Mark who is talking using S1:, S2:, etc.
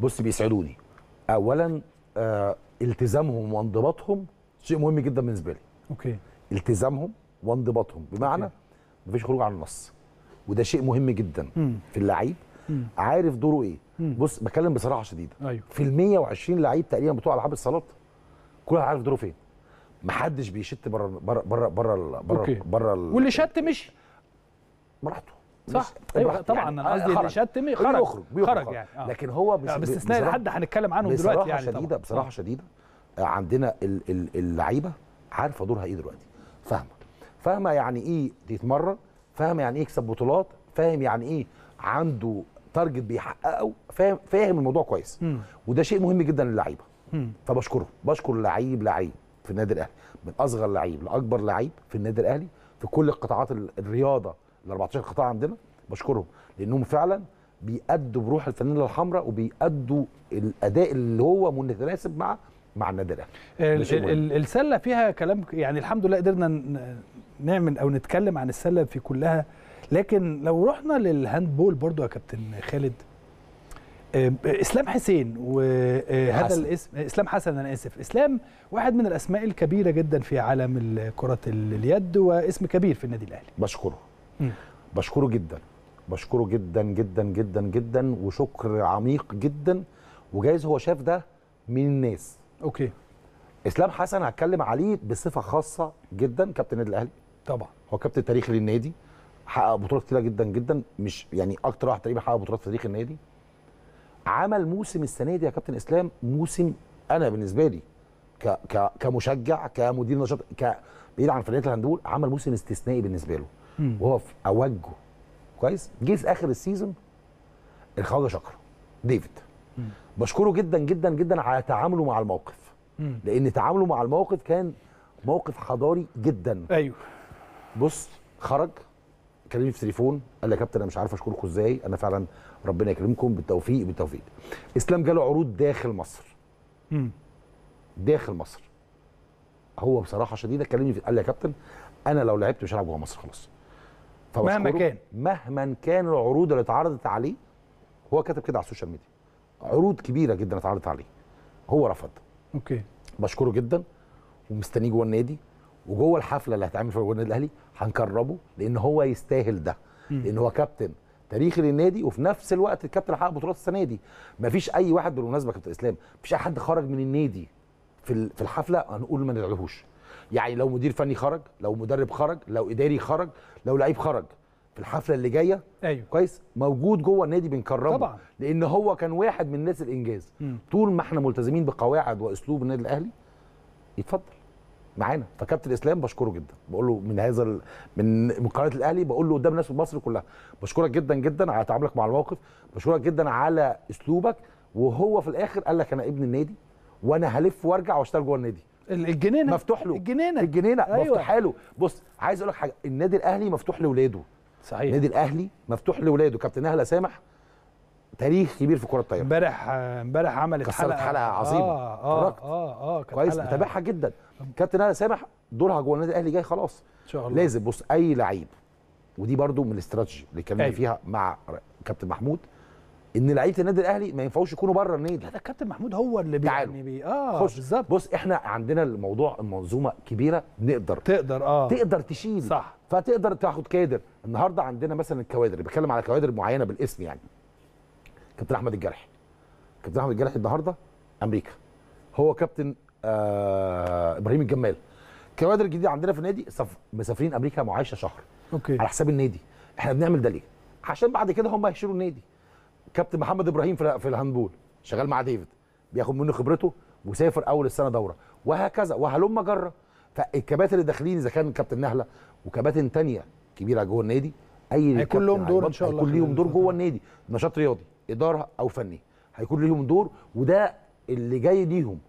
S1: بص بيسعدوني اولا آه التزامهم وانضباطهم شيء مهم جدا بالنسبه لي اوكي التزامهم وانضباطهم بمعنى أوكي. مفيش خروج عن النص وده شيء مهم جدا مم. في اللعيب مم. عارف دوره ايه مم. بص بتكلم بصراحه شديده أيوه. في ال 120 لعيب تقريبا بتوع العاب الصالات كل واحد عارف دوره فين محدش بيشت بره بره بره بره بره واللي شت مشي براحته صح ايوه طبعا انا يعني قصدي اللي شتم خرج خرج يعني آه. لكن هو باستثناء لحد هنتكلم عنه دلوقتي يعني بصراحه شديدة بصراحه آه. شديده آه، عندنا اللعيبه عارفه دورها ايه دلوقتي فاهمه فاهمه يعني ايه يتمرن فاهم يعني ايه يكسب بطولات فاهم يعني ايه عنده تارجت بيحققه فاهم فاهم الموضوع كويس م. وده شيء مهم جدا للعيبه فبشكره بشكر لعيب لعيب في النادي الاهلي من اصغر لعيب لاكبر لعيب في النادي الاهلي في كل القطاعات الرياضه ال 14 قطاع عندنا بشكرهم لانهم فعلا بيأدوا بروح الفانيلا الحمراء وبيأدوا الاداء اللي هو متناسب مع مع النادي الاهلي السله فيها كلام يعني الحمد لله قدرنا نعمل او نتكلم عن السله في كلها لكن لو رحنا للهاندبول برضو يا كابتن خالد آه، اسلام حسين وهذا آه، الاسم اسلام حسن انا اسف اسلام واحد من الاسماء الكبيره جدا في عالم كره اليد واسم كبير في النادي الاهلي بشكره بشكره جدا بشكره جدا جدا جدا جدا وشكر عميق جدا وجايز هو شاف ده من الناس اوكي اسلام حسن هتكلم عليه بصفه خاصه جدا كابتن النادي الاهلي طبعا هو كابتن تاريخي للنادي حقق بطولات كتيره جدا جدا مش يعني اكتر واحد تقريبا حقق بطولات في تاريخ النادي عمل موسم السنه دي يا كابتن اسلام موسم انا بالنسبه لي ك ك كمشجع كمدير نشاط ك بعيد عن فنيات الهندول عمل موسم استثنائي بالنسبه له مم. وهو في اوجه كويس جه في اخر السيزون الخواجه شكره ديفيد مم. بشكره جدا جدا جدا على تعامله مع الموقف مم. لان تعامله مع الموقف كان موقف حضاري جدا ايوه بص خرج كلمني في التليفون قال لي يا كابتن انا مش عارف اشكركم ازاي انا فعلا ربنا يكرمكم بالتوفيق بالتوفيق اسلام جاله عروض داخل مصر مم. داخل مصر هو بصراحه شديده كلمني قال لي يا كابتن انا لو لعبت مش هلعب جوه مصر خلاص مهما كان مهما كان العروض اللي اتعرضت عليه هو كتب كده على السوشيال ميديا عروض كبيره جدا اتعرضت عليه هو رفض اوكي بشكره جدا ومستنيه جوه النادي وجوه الحفله اللي هتعمل في النادي الاهلي هنكربه لان هو يستاهل ده م. لان هو كابتن تاريخي للنادي وفي نفس الوقت الكابتن حقق بطولات السنه دي مفيش اي واحد بالمناسبه كابتن اسلام مفيش اي حد خرج من النادي في في الحفله هنقول ما ندعوهوش يعني لو مدير فني خرج لو مدرب خرج لو اداري خرج لو لعيب خرج في الحفله اللي جايه أيوه. كويس موجود جوه النادي بنكرمه طبعا لان هو كان واحد من ناس الانجاز م. طول ما احنا ملتزمين بقواعد واسلوب النادي الاهلي يتفضل معانا فكابتن اسلام بشكره جدا بقول له من هذا ال... من من قناه الاهلي بقول له قدام ناس مصر كلها بشكرك جدا جدا على تعاملك مع الموقف بشكرك جدا على اسلوبك وهو في الاخر قال لك انا ابن النادي وانا هلف وارجع واشتغل جوه النادي الجنينه مفتوح له الجنينه الجنينه أيوة. مفتوحه له بص عايز اقول لك حاجه النادي الاهلي مفتوح لاولاده صحيح النادي الاهلي مفتوح لاولاده كابتن اهلا سامح تاريخ كبير في كره الطايره امبارح امبارح عملت حلقه حلقه آه، عظيمه اه اه اه, آه, كويس متابعها جدا كابتن اهلا سامح دورها جوه النادي الاهلي جاي خلاص ان شاء الله لازم بص اي لعيب ودي برده من الاستراتيجي اللي اتكلمنا أيوة. فيها مع كابتن محمود ان لعيبه النادي الاهلي ما ينفعوش يكونوا بره النادي لا ده الكابتن محمود هو اللي بي تعالوا. يعني بي اه بالظبط بص احنا عندنا الموضوع المنظومه كبيره نقدر تقدر اه تقدر تشيل صح فتقدر تاخد كادر النهارده عندنا مثلا الكوادر بتكلم على كوادر معينه بالاسم يعني كابتن احمد الجرح كابتن احمد الجرح النهارده امريكا هو كابتن آه ابراهيم الجمال كوادر جديده عندنا في النادي مسافرين امريكا معايشه شهر اوكي على حساب النادي احنا بنعمل ده ليه عشان بعد كده هم هيشيلوا النادي كابتن محمد ابراهيم في الهاندبول شغال مع ديفيد بياخد منه خبرته وسافر اول السنه دوره وهكذا وهلم جره فالكباتن اللي داخلين اذا كان كابتن نهله وكباتن ثانيه كبيره جوه النادي اي هيكون لهم دور ان شاء الله هيكون ليهم دور جوه النادي نشاط رياضي اداره او فني هيكون ليهم دور وده اللي جاي ليهم